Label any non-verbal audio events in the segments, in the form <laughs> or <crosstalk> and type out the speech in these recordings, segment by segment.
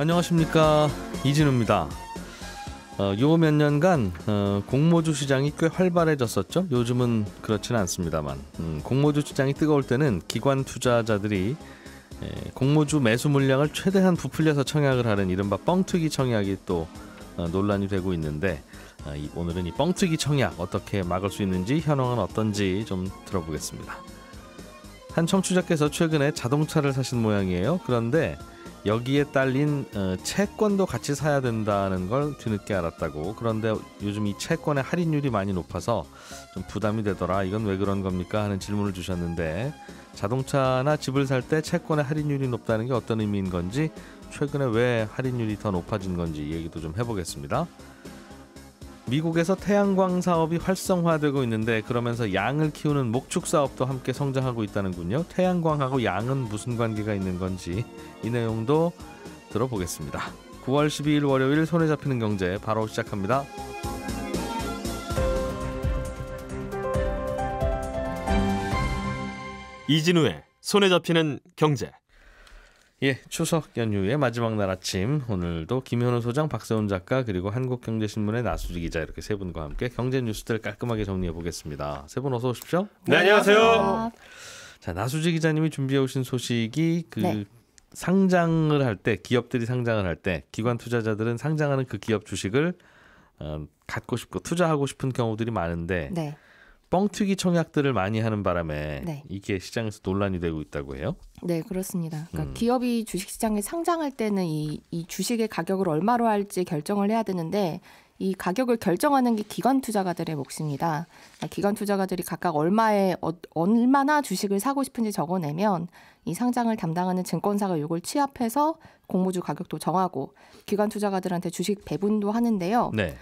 안녕하십니까 이진우입니다. 어, 요몇 년간 어, 공모주 시장이 꽤 활발해졌었죠. 요즘은 그렇지는 않습니다만 음, 공모주 시장이 뜨거울 때는 기관 투자자들이 에, 공모주 매수 물량을 최대한 부풀려서 청약을 하는 이른바 뻥튀기 청약이 또 어, 논란이 되고 있는데 어, 이, 오늘은 이 뻥튀기 청약 어떻게 막을 수 있는지 현황은 어떤지 좀 들어보겠습니다. 한 청취자께서 최근에 자동차를 사신 모양이에요. 그런데 여기에 딸린 어, 채권도 같이 사야 된다는 걸 뒤늦게 알았다고. 그런데 요즘 이 채권의 할인율이 많이 높아서 좀 부담이 되더라. 이건 왜 그런 겁니까? 하는 질문을 주셨는데 자동차나 집을 살 때 채권의 할인율이 높다는 게 어떤 의미인 건지 최근에 왜 할인율이 더 높아진 건지 얘기도 좀 해보겠습니다. 미국에서 태양광 사업이 활성화되고 있는데 그러면서 양을 키우는 목축 사업도 함께 성장하고 있다는군요. 태양광하고 양은 무슨 관계가 있는 건지 이 내용도 들어보겠습니다. 9월 12일 월요일 손에 잡히는 경제 바로 시작합니다. 이진우의 손에 잡히는 경제 예, 추석 연휴의 마지막 날 아침 오늘도 김현우 소장, 박세훈 작가 그리고 한국경제신문의 나수지 기자 이렇게 세 분과 함께 경제 뉴스들 을 깔끔하게 정리해 보겠습니다. 세 분 어서 오십시오. 네, 안녕하세요. 아. 자, 나수지 기자님이 준비해 오신 소식이 그 네. 상장을 할 때 기업들이 상장을 할 때 기관 투자자들은 상장하는 그 기업 주식을 어, 갖고 싶고 투자하고 싶은 경우들이 많은데 네. 뻥튀기 청약들을 많이 하는 바람에 네. 이게 시장에서 논란이 되고 있다고 해요? 네, 그렇습니다. 그러니까 음. 기업이 주식시장에 상장할 때는 이, 이 주식의 가격을 얼마로 할지 결정을 해야 되는데 이 가격을 결정하는 게 기관 투자가들의 몫입니다. 그러니까 기관 투자가들이 각각 얼마에 어, 얼마나 주식을 사고 싶은지 적어내면 이 상장을 담당하는 증권사가 이걸 취합해서 공모주 가격도 정하고 기관 투자가들한테 주식 배분도 하는데요. 네.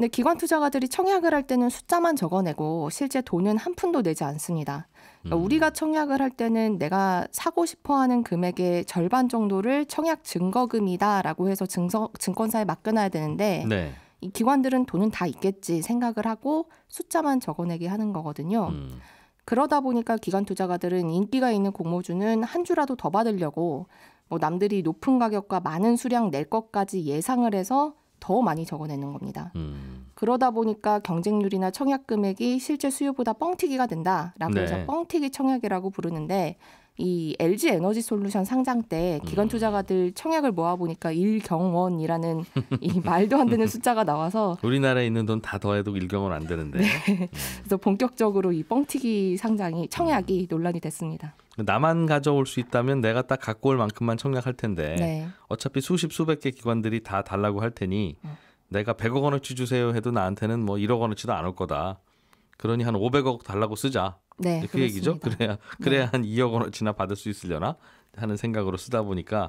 근데 기관 투자가들이 청약을 할 때는 숫자만 적어내고 실제 돈은 한 푼도 내지 않습니다. 그러니까 음. 우리가 청약을 할 때는 내가 사고 싶어 하는 금액의 절반 정도를 청약 증거금이다라고 해서 증서, 증권사에 맡겨놔야 되는데 네. 이 기관들은 돈은 다 있겠지 생각을 하고 숫자만 적어내게 하는 거거든요. 음. 그러다 보니까 기관 투자가들은 인기가 있는 공모주는 한 주라도 더 받으려고 뭐 남들이 높은 가격과 많은 수량 낼 것까지 예상을 해서 더 많이 적어내는 겁니다. 음. 그러다 보니까 경쟁률이나 청약 금액이 실제 수요보다 뻥튀기가 된다라고 해서 네. 뻥튀기 청약이라고 부르는데 이 LG 에너지 솔루션 상장 때 음. 기관 투자가들 청약을 모아 보니까 일경원이라는 이 <laughs> 말도 안 되는 숫자가 나와서 우리나라에 있는 돈 다 더해도 일경원 안 되는데. 네. 음. 그래서 본격적으로 이 뻥튀기 상장이 청약이 논란이 됐습니다. 나만 가져올 수 있다면 내가 딱 갖고 올 만큼만 청약할 텐데 네. 어차피 수십 수백 개 기관들이 다 달라고 할 테니 음. 내가 100억 원어치 주세요 해도 나한테는 뭐 1억 원어치도 안 올 거다. 그러니 한 500억 달라고 쓰자. 네, 그 얘기죠. 그래야 그래야 네. 한 2억 원어치나 받을 수 있으려나 하는 생각으로 쓰다 보니까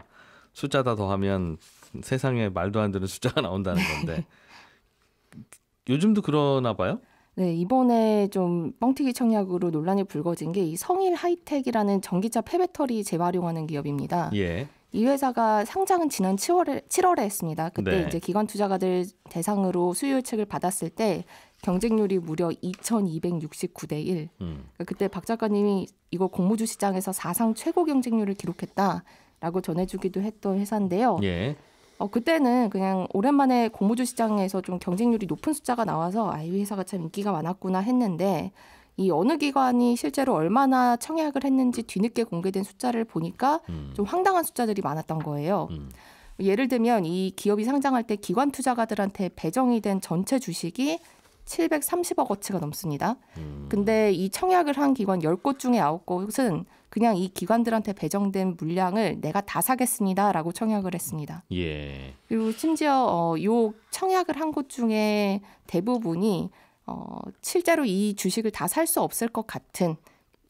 숫자다 더하면 세상에 말도 안 되는 숫자가 나온다는 건데 <laughs> 요즘도 그러나 봐요? 네, 이번에 좀 뻥튀기 청약으로 논란이 불거진 게 이 성일 하이텍이라는 전기차 폐배터리 재활용하는 기업입니다. 예. 이 회사가 상장은 지난 7월에, 7월에 했습니다. 그때 네. 이제 기관 투자가들 대상으로 수요책을 받았을 때 경쟁률이 무려 2,269대 1. 음. 그러 그러니까 그때 박 작가님이 이거 공모주 시장에서 사상 최고 경쟁률을 기록했다라고 전해주기도 했던 회사인데요. 예. 어, 그때는 그냥 오랜만에 공모주 시장에서 좀 경쟁률이 높은 숫자가 나와서 아, 이 회사가 참 인기가 많았구나 했는데 이 어느 기관이 실제로 얼마나 청약을 했는지 뒤늦게 공개된 숫자를 보니까 음. 좀 황당한 숫자들이 많았던 거예요. 음. 예를 들면 이 기업이 상장할 때 기관 투자가들한테 배정이 된 전체 주식이 730억 어치가 넘습니다. 음. 근데 이 청약을 한 기관 10곳 중에 9곳은 그냥 이 기관들한테 배정된 물량을 내가 다 사겠습니다라고 청약을 했습니다. 예. 그리고 심지어 어, 요 청약을 한 곳 중에 대부분이 어, 실제로 이 주식을 다 살 수 없을 것 같은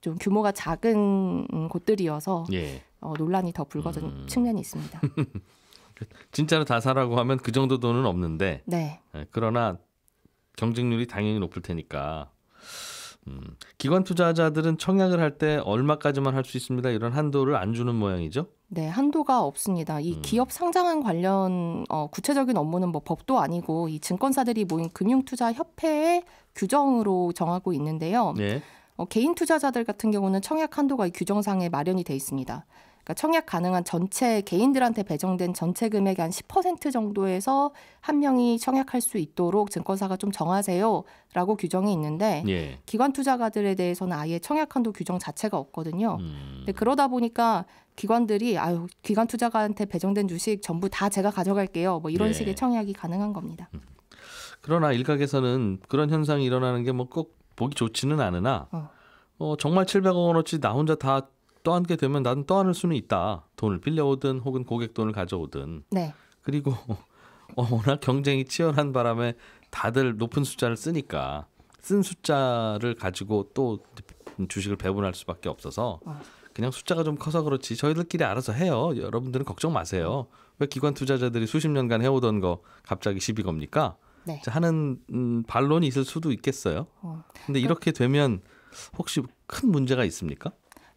좀 규모가 작은 음, 곳들이어서 예. 어, 논란이 더 불거진 음. 측면이 있습니다. <laughs> 진짜로 다 사라고 하면 그 정도 돈은 없는데 네. 예, 그러나 경쟁률이 당연히 높을 테니까 음, 기관 투자자들은 청약을 할 때 얼마까지만 할 수 있습니다. 이런 한도를 안 주는 모양이죠? 네, 한도가 없습니다. 이 음. 기업 상장한 관련 어, 구체적인 업무는 뭐 법도 아니고 이 증권사들이 모인 금융투자협회의 규정으로 정하고 있는데요. 네. 어, 개인 투자자들 같은 경우는 청약 한도가 이 규정상에 마련이 돼 있습니다. 그러니까 청약 가능한 전체 개인들한테 배정된 전체 금액의 한10% 정도에서 한 명이 청약할 수 있도록 증권사가 좀 정하세요라고 규정이 있는데 예. 기관 투자가들에 대해서는 아예 청약 한도 규정 자체가 없거든요. 음. 근데 그러다 보니까 기관들이 아유 기관 투자가한테 배정된 주식 전부 다 제가 가져갈게요. 뭐 이런 예. 식의 청약이 가능한 겁니다. 음. 그러나 일각에서는 그런 현상이 일어나는 게 뭐 꼭 보기 좋지는 않으나 어. 어, 정말 700억 원어치 나 혼자 다 떠안게 되면 나는 떠안을 수는 있다. 돈을 빌려오든 혹은 고객 돈을 가져오든. 네. 그리고 <laughs> 어, 워낙 경쟁이 치열한 바람에 다들 높은 숫자를 쓰니까 쓴 숫자를 가지고 또 주식을 배분할 수밖에 없어서 그냥 숫자가 좀 커서 그렇지 저희들끼리 알아서 해요. 여러분들은 걱정 마세요. 왜 기관 투자자들이 수십 년간 해오던 거 갑자기 시비 겁니까? 네. 하는 음, 반론이 있을 수도 있겠어요. 어. 근데 이렇게 되면 혹시 큰 문제가 있습니까?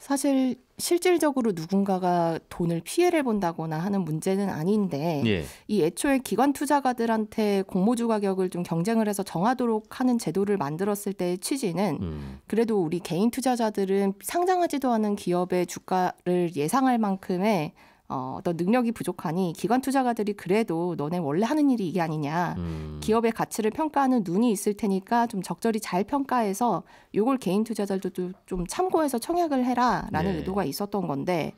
사실 실질적으로 누군가가 돈을 피해를 본다거나 하는 문제는 아닌데 예. 이 애초에 기관 투자가들한테 공모주 가격을 좀 경쟁을 해서 정하도록 하는 제도를 만들었을 때의 취지는 음. 그래도 우리 개인 투자자들은 상장하지도 않은 기업의 주가를 예상할 만큼의 어, 어떤 능력이 부족하니 기관 투자가들이 그래도 너네 원래 하는 일이 이게 아니냐. 음. 기업의 가치를 평가하는 눈이 있을 테니까 좀 적절히 잘 평가해서 요걸 개인 투자자들도 좀 참고해서 청약을 해라라는 네. 의도가 있었던 건데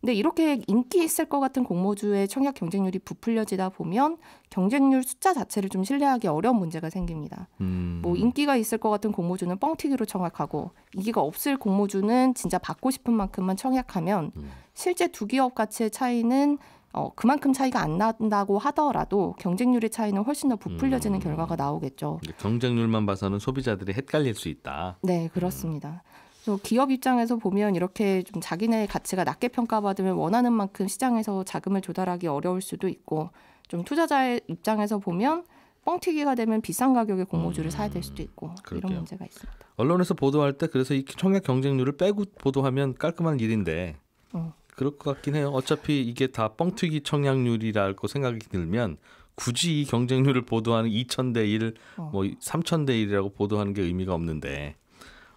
근데 이렇게 인기 있을 것 같은 공모주의 청약 경쟁률이 부풀려지다 보면 경쟁률 숫자 자체를 좀 신뢰하기 어려운 문제가 생깁니다. 음. 뭐 인기가 있을 것 같은 공모주는 뻥튀기로 청약하고 인기가 없을 공모주는 진짜 받고 싶은 만큼만 청약하면 음. 실제 두 기업 가치의 차이는 어, 그만큼 차이가 안 난다고 하더라도 경쟁률의 차이는 훨씬 더 부풀려지는 음. 결과가 나오겠죠. 경쟁률만 봐서는 소비자들이 헷갈릴 수 있다. 네, 음. 그렇습니다. 음. 또 기업 입장에서 보면 이렇게 좀 자기네 가치가 낮게 평가받으면 원하는 만큼 시장에서 자금을 조달하기 어려울 수도 있고 좀 투자자의 입장에서 보면 뻥튀기가 되면 비싼 가격의 공모주를 음, 사야 될 수도 있고 그럴게요. 이런 문제가 있습니다. 언론에서 보도할 때 그래서 이 청약 경쟁률을 빼고 보도하면 깔끔한 일인데 어. 그럴 것 같긴 해요. 어차피 이게 다 뻥튀기 청약률이라고 생각이 들면 굳이 이 경쟁률을 보도하는 2천 대 1, 어. 뭐 3천 대 1이라고 보도하는 게 의미가 없는데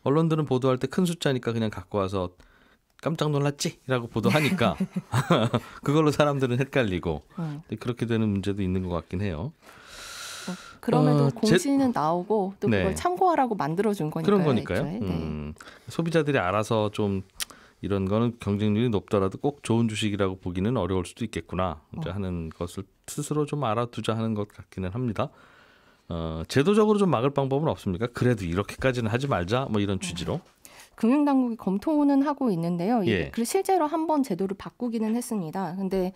언론들은 보도할 때 큰 숫자니까 그냥 갖고 와서 깜짝 놀랐지라고 보도하니까 <laughs> <laughs> 그걸로 사람들은 헷갈리고 어. 그렇게 되는 문제도 있는 것 같긴 해요. 어, 그럼에도 어, 공신은 제... 나오고 또 네. 그걸 참고하라고 만들어준 거니까요. 그런 거니까요. 네. 음, 소비자들이 알아서 좀 이런 거는 경쟁률이 높더라도 꼭 좋은 주식이라고 보기는 어려울 수도 있겠구나 어. 하는 것을 스스로 좀 알아두자 하는 것 같기는 합니다. 어, 제도적으로 좀 막을 방법은 없습니까? 그래도 이렇게까지는 하지 말자 뭐 이런 취지로. 금융당국이 검토는 하고 있는데요. 예. 그 실제로 한번 제도를 바꾸기는 했습니다. 근데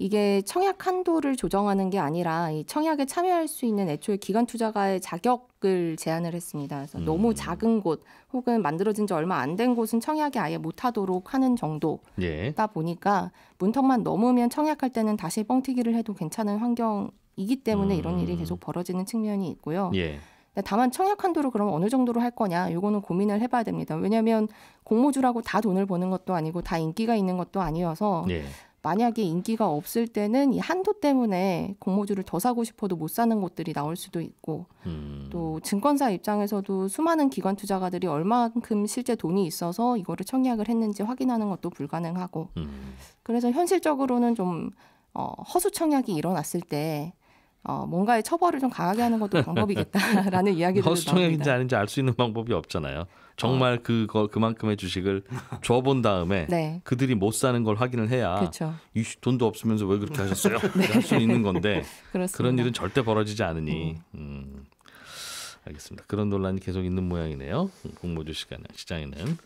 이게 청약 한도를 조정하는 게 아니라 이 청약에 참여할 수 있는 애초에 기관 투자가의 자격을 제한을 했습니다. 그래서 음. 너무 작은 곳 혹은 만들어진 지 얼마 안 된 곳은 청약이 아예 못하도록 하는 정도다 예. 보니까 문턱만 넘으면 청약할 때는 다시 뻥튀기를 해도 괜찮은 환경. 이기 때문에 음. 이런 일이 음. 계속 벌어지는 측면이 있고요. 예. 다만 청약 한도를 그럼 어느 정도로 할 거냐 요거는 고민을 해봐야 됩니다. 왜냐하면 공모주라고 다 돈을 버는 것도 아니고 다 인기가 있는 것도 아니어서 예. 만약에 인기가 없을 때는 이 한도 때문에 공모주를 더 사고 싶어도 못 사는 곳들이 나올 수도 있고 음. 또 증권사 입장에서도 수많은 기관 투자가들이 얼마큼 실제 돈이 있어서 이거를 청약을 했는지 확인하는 것도 불가능하고 음. 그래서 현실적으로는 좀 어, 허수 청약이 일어났을 때 어, 뭔가의 처벌을 좀 강하게 하는 것도 방법이겠다라는 <laughs> 이야기들이 허수청액인지 뭐 아닌지 알 수 있는 방법이 없잖아요. 정말 어. 그거 그만큼의 주식을 줘 본 다음에 네. 그들이 못 사는 걸 확인을 해야 그렇죠. 돈도 없으면서 왜 그렇게 하셨어요? <laughs> 네. 할수 있는 건데 <laughs> 그런 일은 절대 벌어지지 않으니 음. 음. 알겠습니다. 그런 논란이 계속 있는 모양이네요. 공모주 시간 시장에는.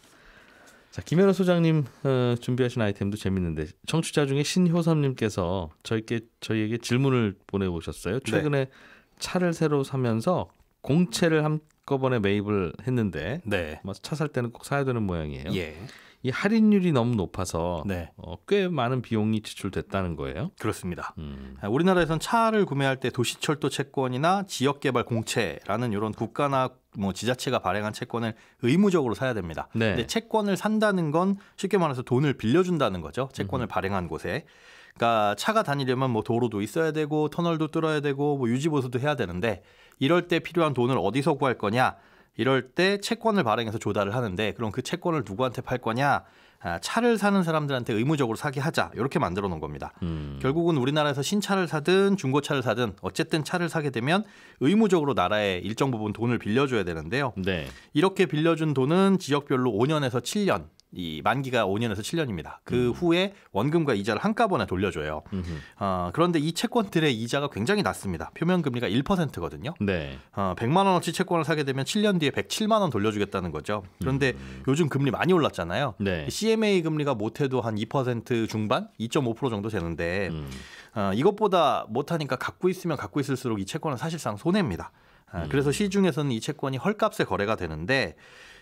자, 김현우 소장님 어, 준비하신 아이템도 재밌는데 청취자 중에 신효섭님께서 저희께 저희에게 질문을 보내오셨어요. 네. 최근에 네. 차를 새로 사면서 공채를 한꺼번에 매입을 했는데 네. 차살 때는 꼭 사야 되는 모양이에요. 예. 이 할인율이 너무 높아서 네. 어, 꽤 많은 비용이 지출됐다는 거예요. 그렇습니다. 음. 우리나라에선 차를 구매할 때 도시철도 채권이나 지역개발 공채라는 이런 국가나 뭐 지자체가 발행한 채권을 의무적으로 사야 됩니다. 네. 근데 채권을 산다는 건 쉽게 말해서 돈을 빌려준다는 거죠. 채권을 음. 발행한 곳에. 그러니까 차가 다니려면 뭐 도로도 있어야 되고 터널도 뚫어야 되고 뭐 유지 보수도 해야 되는데 이럴 때 필요한 돈을 어디서 구할 거냐? 이럴 때 채권을 발행해서 조달을 하는데 그럼 그 채권을 누구한테 팔 거냐? 아, 차를 사는 사람들한테 의무적으로 사게 하자 이렇게 만들어 놓은 겁니다. 음. 결국은 우리나라에서 신차를 사든 중고차를 사든 어쨌든 차를 사게 되면 의무적으로 나라에 일정 부분 돈을 빌려줘야 되는데요. 네. 이렇게 빌려준 돈은 지역별로 5년에서 7년 이 만기가 5년에서 7년입니다. 그 음. 후에 원금과 이자를 한꺼번에 돌려줘요. 어, 그런데 이 채권들의 이자가 굉장히 낮습니다. 표면 금리가 1%거든요. 네. 어, 100만 원어치 채권을 사게 되면 7년 뒤에 107만 원 돌려주겠다는 거죠. 그런데 음. 요즘 금리 많이 올랐잖아요. 네. CMA 금리가 못해도 한 2% 중반, 2.5% 정도 되는데 음. 어, 이것보다 못하니까 갖고 있으면 갖고 있을수록 이 채권은 사실상 손해입니다. 아, 음. 그래서 시중에서는 이 채권이 헐값에 거래가 되는데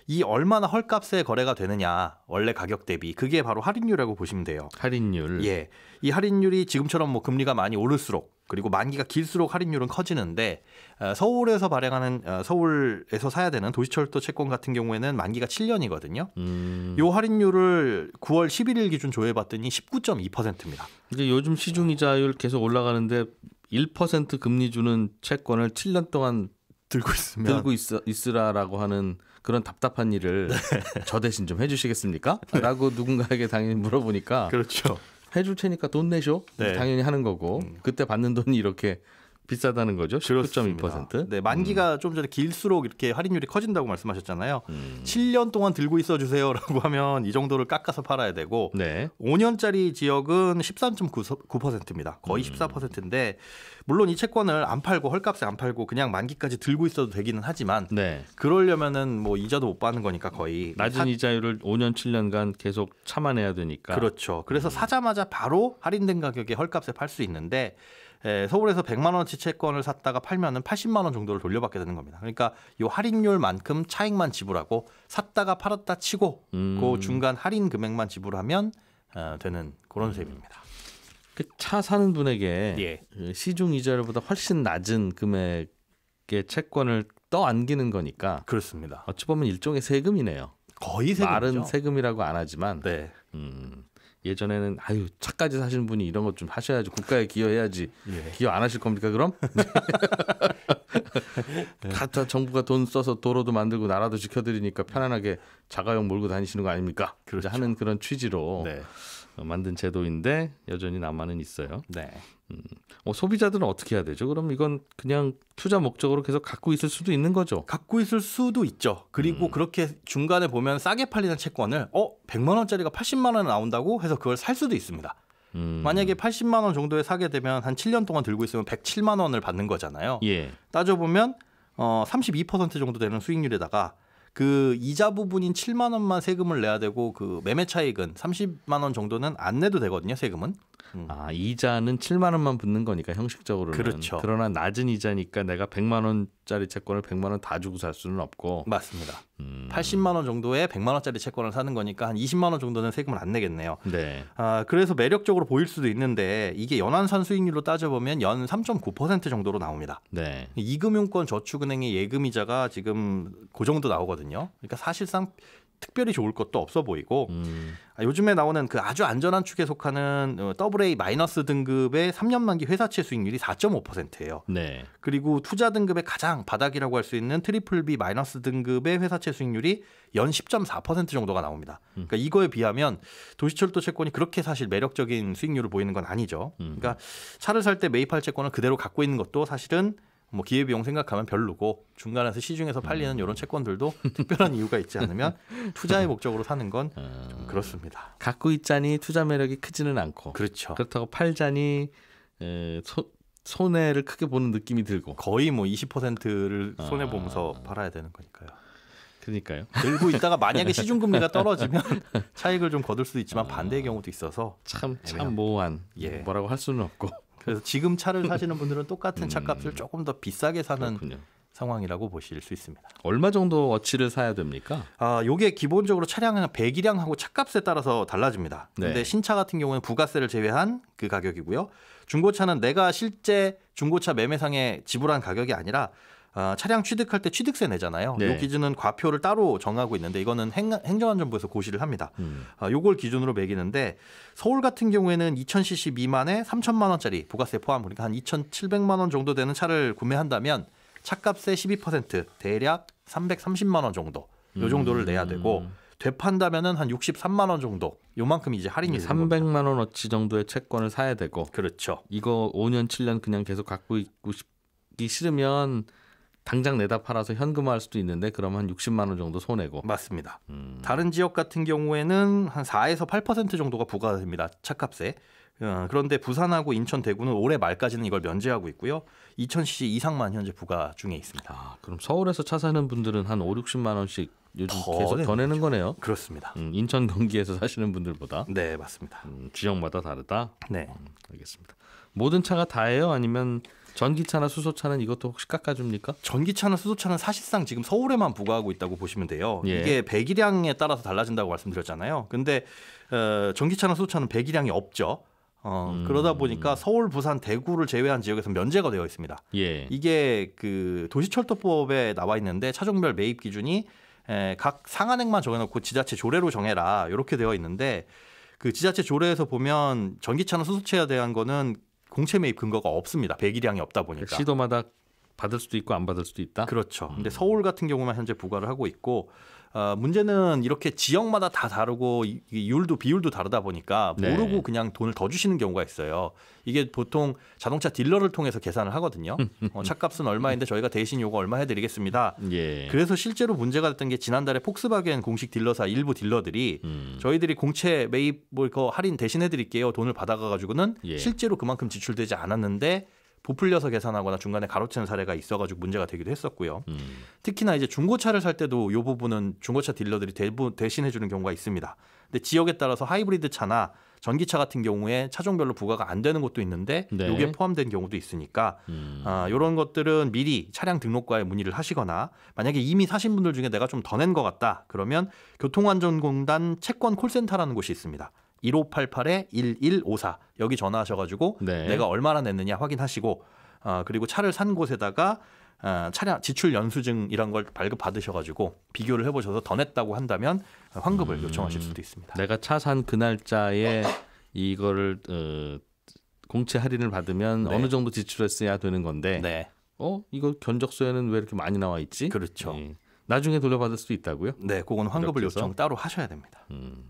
이 얼마나 헐값에 거래가 되느냐 원래 가격 대비 그게 바로 할인율이라고 보시면 돼요. 할인율. 예, 이 할인율이 지금처럼 뭐 금리가 많이 오를수록 그리고 만기가 길수록 할인율은 커지는데 어, 서울에서 발행하는 어, 서울에서 사야 되는 도시철도 채권 같은 경우에는 만기가 7년이거든요. 음. 요 할인율을 9월 11일 기준 조회해봤더니 19.2%입니다. 이제 요즘 시중이자율 계속 올라가는데 1% 금리 주는 채권을 7년 동안 들고 있으면 들고 있, 있으라라고 하는 그런 답답한 일을 네. 저 대신 좀 해주시겠습니까? 네. 라고 누군가에게 당연히 물어보니까 그렇죠. 해줄 테니까 돈 내쇼 네. 당연히 하는 거고 음. 그때 받는 돈이 이렇게 비싸다는 거죠. 19.2%. 네, 만기가 음. 좀 전에 길수록 이렇게 할인율이 커진다고 말씀하셨잖아요. 음. 7년 동안 들고 있어 주세요라고 <laughs> 하면 이 정도를 깎아서 팔아야 되고 네. 5년짜리 지역은 13.9%입니다. 거의 음. 14%인데 물론 이 채권을 안 팔고 헐값에 안 팔고 그냥 만기까지 들고 있어도 되기는 하지만 네. 그러려면은 뭐 이자도 못 받는 거니까 거의 낮은 사... 이자율을 5년 7년간 계속 참아내야 되니까. 그렇죠. 그래서 음. 사자마자 바로 할인된 가격에 헐값에 팔 수 있는데 에, 예, 서울에서 100만 원치 채권을 샀다가 팔면은 80만 원 정도를 돌려받게 되는 겁니다. 그러니까 요 할인율만큼 차익만 지불하고 샀다가 팔았다 치고 그 음. 그 중간 할인 금액만 지불하면 어, 되는 그런 셈입니다. 그 차 사는 분에게 예. 그 시중 이자율보다 훨씬 낮은 금액의 채권을 떠안기는 거니까 그렇습니다. 어찌 보면 일종의 세금이네요. 거의 세금이죠. 말은 세금이라고 안 하지만 네. 음. 예전에는 아유 차까지 사시는 분이 이런 것 좀 하셔야지 국가에 기여해야지 예. 기여 안 하실 겁니까 그럼? 다, <laughs> 다 예. 정부가 돈 써서 도로도 만들고 나라도 지켜드리니까 편안하게 자가용 몰고 다니시는 거 아닙니까? 그렇죠. 하는 그런 취지로 네. 어, 만든 제도인데 여전히 남아는 있어요. 네. 음, 어, 소비자들은 어떻게 해야 되죠? 그럼 이건 그냥 투자 목적으로 계속 갖고 있을 수도 있는 거죠. 갖고 있을 수도 있죠. 그리고 음. 그렇게 중간에 보면 싸게 팔리는 채권을 어 100만 원짜리가 80만 원에 나온다고 해서 그걸 살 수도 있습니다. 음. 만약에 80만 원 정도에 사게 되면 한 7년 동안 들고 있으면 107만 원을 받는 거잖아요. 예. 따져 보면 어32% 정도 되는 수익률에다가 그 이자 부분인 7만 원만 세금을 내야 되고 그 매매 차익은 30만 원 정도는 안 내도 되거든요, 세금은. 음. 아, 이자는 7만 원만 붙는 거니까 형식적으로는. 그렇죠. 그러나 낮은 이자니까 내가 100만 원짜리 채권을 100만 원 다 주고 살 수는 없고. 맞습니다. 음. 80만 원 정도에 100만 원짜리 채권을 사는 거니까 한 20만 원 정도는 세금을 안 내겠네요. 네. 아, 그래서 매력적으로 보일 수도 있는데 이게 연안산 수익률로 따져보면 연 3.9% 정도로 나옵니다. 네. 이금융권 저축은행의 예금이자가 지금 그 정도 나오거든요. 보거든요 그러니까 사실상 특별히 좋을 것도 없어 보이고 음. 아, 요즘에 나오는 그 아주 안전한 축에 속하는 AA 어, 마이너스 등급의 3년 만기 회사채 수익률이 4.5%예요. 네. 그리고 투자 등급의 가장 바닥이라고 할 수 있는 트리플 B 마이너스 등급의 회사채 수익률이 연 10.4% 정도가 나옵니다. 음. 그러니까 이거에 비하면 도시철도 채권이 그렇게 사실 매력적인 수익률을 보이는 건 아니죠. 음. 그러니까 차를 살 때 매입할 채권을 그대로 갖고 있는 것도 사실은 뭐 기회비용 생각하면 별로고 중간에서 시중에서 팔리는 이런 채권들도 음. <laughs> 특별한 이유가 있지 않으면 투자의 목적으로 사는 건좀 아. 그렇습니다. 갖고 있자니 투자 매력이 크지는 않고 그렇죠. 그렇다고 팔자니 에, 소, 손해를 크게 보는 느낌이 들고 거의 뭐 20%를 아. 손해 보면서 아... 팔아야 되는 거니까요. 그러니까요. 들고 있다가 만약에 <laughs> 시중 금리가 떨어지면 <laughs> 차익을 좀 거둘 수도 있지만 아. 반대의 경우도 있어서 참참 참 모호한 예. 뭐라고 할 수는 없고 그래서 지금 차를 사시는 분들은 똑같은 음. 차값을 조금 더 비싸게 사는 그렇군요. 상황이라고 보실 수 있습니다. 얼마 정도 어치를 사야 됩니까? 아, 요게 기본적으로 차량은 배기량하고 차값에 따라서 달라집니다. 네. 근데 신차 같은 경우는 부가세를 제외한 그 가격이고요. 중고차는 내가 실제 중고차 매매상에 지불한 가격이 아니라 아, 차량 취득할 때 취득세 내잖아요. 네. 요 기준은 과표를 따로 정하고 있는데 이거는 행, 행정안전부에서 고시를 합니다. 음. 아, 요걸 기준으로 매기는데 서울 같은 경우에는 2000cc 미만에 3천만 원짜리 부가세 포함 그러니까 한 2,700만 원 정도 되는 차를 구매한다면 차값의 12% 대략 330만 원 정도 요 정도를 내야 되고 음. 되판다면은 한 63만 원 정도. 요만큼 이제 할인이 300만 원 어치 정도의 채권을 사야 되고. 그렇죠. 이거 5년 7년 그냥 계속 갖고 있고 싶기 싫으면 당장 내다 팔아서 현금화할 수도 있는데 그러면 한 60만 원 정도 손해고. 맞습니다. 음. 다른 지역 같은 경우에는 한 4에서 8% 정도가 부과 됩니다. 차값에. 어, 그런데 부산하고 인천, 대구는 올해 말까지는 이걸 면제하고 있고요. 2,000cc 이상만 현재 부과 중에 있습니다. 아, 그럼 서울에서 차 사는 분들은 한 5, 60만 원씩 요즘 더 계속 더 내는 거죠. 거네요. 그렇습니다. 음, 인천, 경기에서 사시는 분들보다. 네, 맞습니다. 음, 지역마다 다르다. 네, 음, 알겠습니다. 모든 차가 다예요? 아니면 전기차나 수소차는 이것도 혹시 깎아줍니까? 전기차나 수소차는 사실상 지금 서울에만 부과하고 있다고 보시면 돼요. 예. 이게 배기량에 따라서 달라진다고 말씀드렸잖아요. 근데 어, 전기차나 수소차는 배기량이 없죠. 어, 음. 그러다 보니까 서울, 부산, 대구를 제외한 지역에서 면제가 되어 있습니다. 예. 이게 그 도시철도법에 나와 있는데 차종별 매입 기준이 에, 각 상한액만 정해놓고 지자체 조례로 정해라 이렇게 되어 있는데 그 지자체 조례에서 보면 전기차나 수소차에 대한 거는 공채 매입 근거가 없습니다. 배기량이 없다 보니까. 니까 시도마다 받을 수도 있고 안 받을 수도 있다. 그렇죠. 근데 음. 서울 같은 경우만 현재 부과를 하고 있고 어, 문제는 이렇게 지역마다 다 다르고 이율도 비율도 다르다 보니까 네. 모르고 네. 그냥 돈을 더 주시는 경우가 있어요. 이게 보통 자동차 딜러를 통해서 계산을 하거든요. <laughs> 어, 차값은 얼마인데 저희가 대신 요거 얼마 해드리겠습니다. 예. 그래서 실제로 문제가 됐던 게 지난달에 폭스바겐 공식 딜러사 일부 딜러들이 음. 저희들이 공채 매입 뭐 할인 대신 해드릴게요 돈을 받아가가지고는 예. 실제로 그만큼 지출되지 않았는데 부풀려서 계산하거나 중간에 가로채는 사례가 있어가지고 문제가 되기도 했었고요. 음. 특히나 이제 중고차를 살 때도 이 부분은 중고차 딜러들이 대신해주는 경우가 있습니다. 근데 지역에 따라서 하이브리드 차나 전기차 같은 경우에 차종별로 부과가 안 되는 것도 있는데 네. 이게 포함된 경우도 있으니까 음. 아, 이런 것들은 미리 차량 등록과에 문의를 하시거나 만약에 이미 사신 분들 중에 내가 좀 더 낸 것 같다 그러면 교통안전공단 채권 콜센터라는 곳이 있습니다. 1588-1154 여기 전화하셔가지고 네. 내가 얼마나 냈느냐 확인하시고 어, 그리고 차를 산 곳에다가 어, 차량 지출 연수증이런걸 발급 받으셔가지고 비교를 해보셔서 더 냈다고 한다면 환급을 음, 요청하실 수도 있습니다. 내가 차 산 그 날짜에 이거를 어, 공채 할인을 받으면 네. 어느 정도 지출했어야 되는 건데 네. 어 이거 견적서에는 왜 이렇게 많이 나와 있지? 그렇죠. 네. 나중에 돌려받을 수도 있다고요? 네, 그건 환급을 요청 따로 하셔야 됩니다. 음.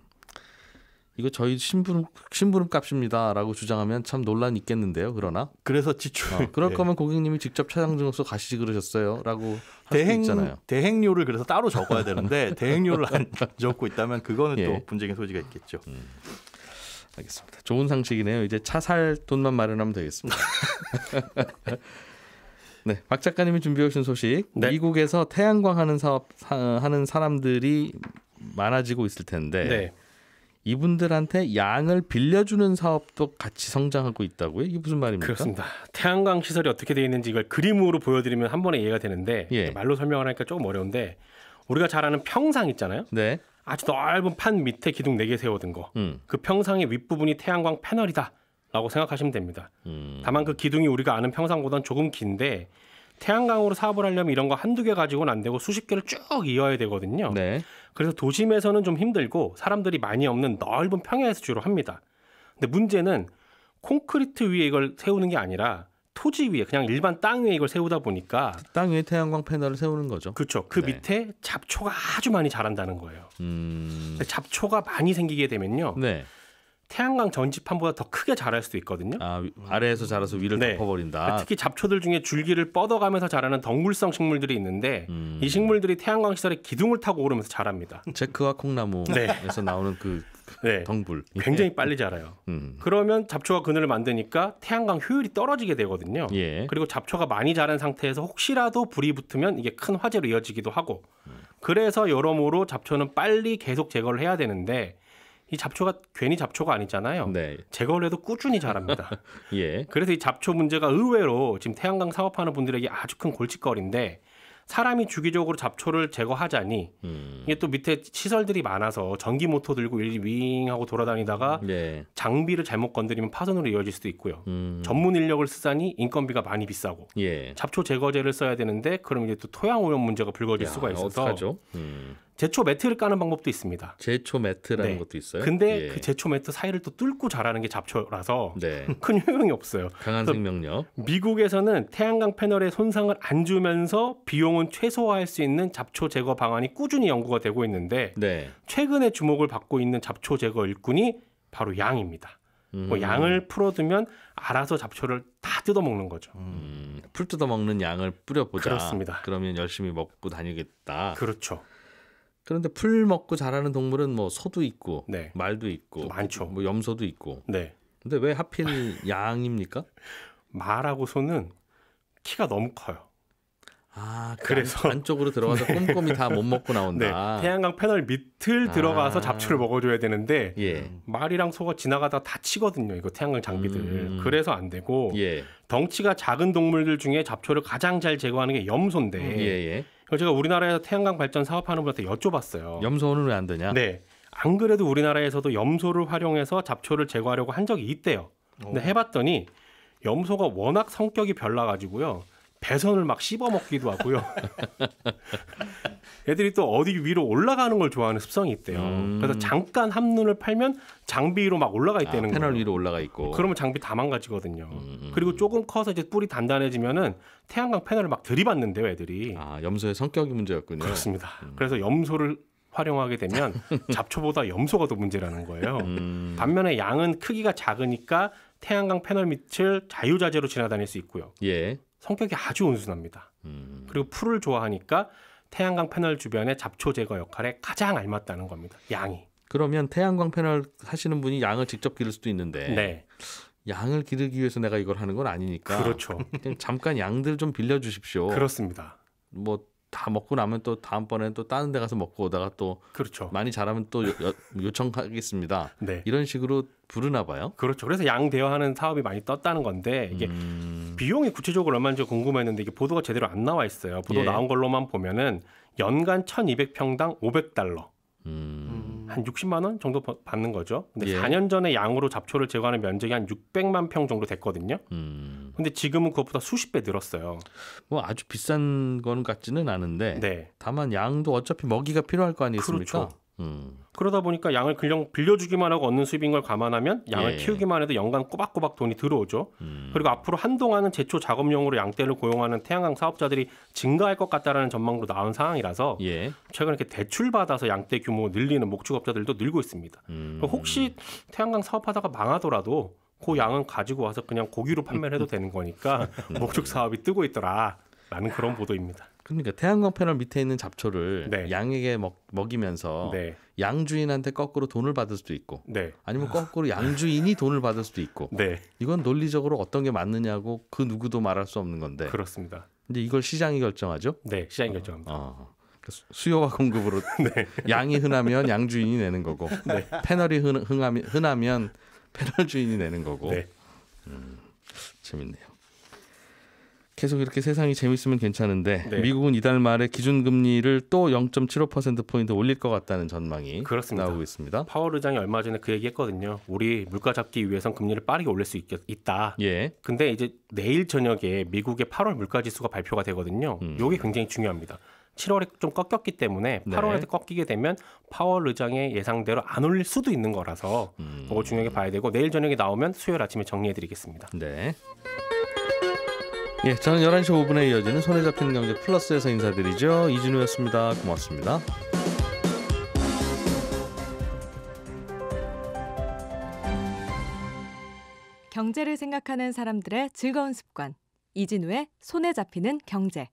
이거 저희 심부름 심부름 값입니다라고 주장하면 참 논란 있겠는데요. 그러나 그래서 지출 어, 그럴 네. 거면 고객님이 직접 차량 증명서 가시지 그러셨어요라고 대행 있잖아요. 대행료를 그래서 따로 적어야 되는데 <laughs> 대행료를 안 적고 있다면 그거는 예. 또 분쟁의 소지가 있겠죠. 음. 알겠습니다. 좋은 상식이네요. 이제 차 살 돈만 마련하면 되겠습니다. <laughs> 네, 박 작가님이 준비해 오신 소식. 네. 미국에서 태양광 하는 사업 하는 사람들이 많아지고 있을 텐데. 네. 이분들한테 양을 빌려주는 사업도 같이 성장하고 있다고요? 이게 무슨 말입니까? 그렇습니다. 태양광 시설이 어떻게 되어 있는지 이걸 그림으로 보여드리면 한 번에 이해가 되는데 예. 말로 설명하니까 을 조금 어려운데 우리가 잘 아는 평상 있잖아요. 네. 아주 넓은 판 밑에 기둥 네 개 세워둔 거. 음. 그 평상의 윗부분이 태양광 패널이다라고 생각하시면 됩니다. 음. 다만 그 기둥이 우리가 아는 평상보다는 조금 긴데 태양광으로 사업을 하려면 이런 거 한두 개 가지고는 안 되고 수십 개를 쭉 이어야 되거든요. 네. 그래서 도심에서는 좀 힘들고 사람들이 많이 없는 넓은 평야에서 주로 합니다. 근데 문제는 콘크리트 위에 이걸 세우는 게 아니라 토지 위에 그냥 일반 땅 위에 이걸 세우다 보니까 땅 위에 태양광 패널을 세우는 거죠. 그렇죠. 그 네. 밑에 잡초가 아주 많이 자란다는 거예요. 음... 잡초가 많이 생기게 되면요. 네. 태양광 전지판보다 더 크게 자랄 수도 있거든요. 아, 아래에서 자라서 위를 네. 덮어버린다. 특히 잡초들 중에 줄기를 뻗어가면서 자라는 덩굴성 식물들이 있는데 음. 이 식물들이 태양광 시설의 기둥을 타고 오르면서 자랍니다. 체크와 콩나무에서 네. 나오는 그 네. 덩굴. 굉장히 예. 빨리 자라요. 음. 그러면 잡초가 그늘을 만드니까 태양광 효율이 떨어지게 되거든요. 예. 그리고 잡초가 많이 자란 상태에서 혹시라도 불이 붙으면 이게 큰 화재로 이어지기도 하고. 그래서 여러모로 잡초는 빨리 계속 제거를 해야 되는데 이 잡초가 괜히 잡초가 아니잖아요. 네. 제거를 해도 꾸준히 자랍니다. <laughs> 예. 그래서 이 잡초 문제가 의외로 지금 태양광 사업하는 분들에게 아주 큰 골칫거리인데 사람이 주기적으로 잡초를 제거하자니 음. 이게 또 밑에 시설들이 많아서 전기 모터 들고 일일 윙하고 돌아다니다가 네. 장비를 잘못 건드리면 파손으로 이어질 수도 있고요. 음. 전문 인력을 쓰자니 인건비가 많이 비싸고 예. 잡초 제거제를 써야 되는데 그럼 이제 또 토양 오염 문제가 불거질 야, 수가 있어서 음. 제초 매트를 까는 방법도 있습니다. 제초 매트라는 네. 것도 있어요. 근데 예. 그 제초 매트 사이를 또 뚫고 자라는 게 잡초라서 네. <laughs> 큰 효용이 없어요. 강한 생명력. 미국에서는 태양광 패널의 손상을 안 주면서 비용은 최소화할 수 있는 잡초 제거 방안이 꾸준히 연구가 되고 있는데 네. 최근에 주목을 받고 있는 잡초 제거 일꾼이 바로 양입니다. 뭐 음. 뭐 양을 풀어두면 알아서 잡초를 다 뜯어먹는 거죠. 음. 풀 뜯어먹는 양을 뿌려보자. 그렇습니다. 그러면 열심히 먹고 다니겠다. 그렇죠. 그런데 풀 먹고 자라는 동물은 뭐 소도 있고 네. 말도 있고 많죠. 뭐 염소도 있고. 네. 근데 왜 하필 <laughs> 양입니까? 말하고 소는 키가 너무 커요. 아, 그 그래서 안, 쪽으로 들어가서 <laughs> 네. 꼼꼼히 다 못 먹고 나온다. 네. 태양광 패널 밑을 아. 들어가서 아. 잡초를 먹어줘야 되는데 예. 말이랑 소가 지나가다 다치거든요. 이거 태양광 장비들. 음. 그래서 안 되고 예. 덩치가 작은 동물들 중에 잡초를 가장 잘 제거하는 게 염소인데. 음, 예, 예. 제가 우리나라에서 태양광 발전 사업하는 분한테 여쭤봤어요. 염소는 왜 안 되냐? 네. 안 그래도 우리나라에서도 염소를 활용해서 잡초를 제거하려고 한 적이 있대요. 근데 오. 해봤더니 염소가 워낙 성격이 별나가지고요. 배선을 막 씹어먹기도 하고요. <laughs> 애들이 또 어디 위로 올라가는 걸 좋아하는 습성이 있대요. 음. 그래서 잠깐 함눈을 팔면 장비 위로 막 올라가 있다는 아, 패널 거예요. 패널 위로 올라가 있고. 그러면 장비 다 망가지거든요. 음, 음, 음. 그리고 조금 커서 이제 뿔이 단단해지면은 태양광 패널을 막 들이받는데요, 애들이. 아, 염소의 성격이 문제였군요. 그렇습니다. 음. 그래서 염소를 활용하게 되면 <laughs> 잡초보다 염소가 더 문제라는 거예요. 음. 반면에 양은 크기가 작으니까 태양광 패널 밑을 자유자재로 지나다닐 수 있고요. 예. 성격이 아주 온순합니다. 그리고 풀을 좋아하니까 태양광 패널 주변의 잡초 제거 역할에 가장 알맞다는 겁니다. 양이. 그러면 태양광 패널 하시는 분이 양을 직접 기를 수도 있는데 네. 양을 기르기 위해서 내가 이걸 하는 건 아니니까 그렇죠. 잠깐 양들 좀 빌려 주십시오. 그렇습니다. 뭐 다 먹고 나면 또 다음번에는 또 다른 데 가서 먹고 오다가 또 그렇죠. 많이 자라면 또 요, 청하겠습니다 네. 이런 식으로 부르나 봐요. 그렇죠. 그래서 양 대여하는 사업이 많이 떴다는 건데 이게 음... 음. 비용이 구체적으로 얼마인지 궁금했는데 이게 보도가 제대로 안 나와 있어요. 보도 예. 나온 걸로만 보면은 연간 1,200평당 500달러. 음. 한 60만 원 정도 받는 거죠. 근데 예. 4년 전에 양으로 잡초를 제거하는 면적이 한 600만 평 정도 됐거든요. 음. 근데 지금은 그것보다 수십 배 늘었어요. 뭐 아주 비싼 건 같지는 않은데 네. 다만 양도 어차피 먹이가 필요할 거 아니겠습니까? 그렇죠. 음. 그러다 보니까 양을 그냥 빌려주기만 하고 얻는 수입인 걸 감안하면 양을 예. 키우기만 해도 연간 꼬박꼬박 돈이 들어오죠. 음. 그리고 앞으로 한동안은 제초 작업용으로 양떼를 고용하는 태양광 사업자들이 증가할 것 같다라는 전망도 나온 상황이라서 예. 최근에 이렇게 대출 받아서 양떼 규모 늘리는 목축업자들도 늘고 있습니다. 음. 그러니까 혹시 태양광 사업하다가 망하더라도 그 양은 가지고 와서 그냥 고기로 판매를 해도 <laughs> 되는 거니까 <laughs> 목축 사업이 뜨고 있더라. 라는 그런 보도입니다. 그러니까 태양광 패널 밑에 있는 잡초를 네. 양에게 먹, 먹이면서 네. 양주인한테 거꾸로 돈을 받을 수도 있고 네. 아니면 거꾸로 양주인이 돈을 받을 수도 있고 네. 이건 논리적으로 어떤 게 맞느냐고 그 누구도 말할 수 없는 건데 그렇습니다. 근데 이걸 시장이 결정하죠? 네, 시장이 결정합니다. 어, 어. 수요와 공급으로 <laughs> 네. 양이 흔하면 양주인이 내는 거고 <laughs> 네. 패널이 흔, 흔하 흔하면 패널 주인이 내는 거고 음, 재밌네요. 계속 이렇게 세상이 재밌으면 괜찮은데 네. 미국은 이달 말에 기준금리를 또 0.75%포인트 올릴 것 같다는 전망이 그렇습니다. 나오고 있습니다. 파월 의장이 얼마 전에 그 얘기 했거든요. 우리 물가 잡기 위해선 금리를 빠르게 올릴 수 있, 다 예. 근데 이제 내일 저녁에 미국의 8월 물가지수가 발표가 되거든요. 음. 이게 굉장히 중요합니다. 7월에 좀 꺾였기 때문에 8월에 네. 꺾이게 되면 파월 의장의 예상대로 안 올릴 수도 있는 거라서 음. 그걸 중요하게 봐야 되고 내일 저녁에 나오면 수요일 아침에 정리해드리겠습니다. 네. 예, 저는 11시 5분에 이어지는 손에 잡히는 경제 플러스에서 인사드리죠. 이진우였습니다. 고맙습니다. 경제를 생각하는 사람들의 즐거운 습관. 이진우의 손에 잡히는 경제.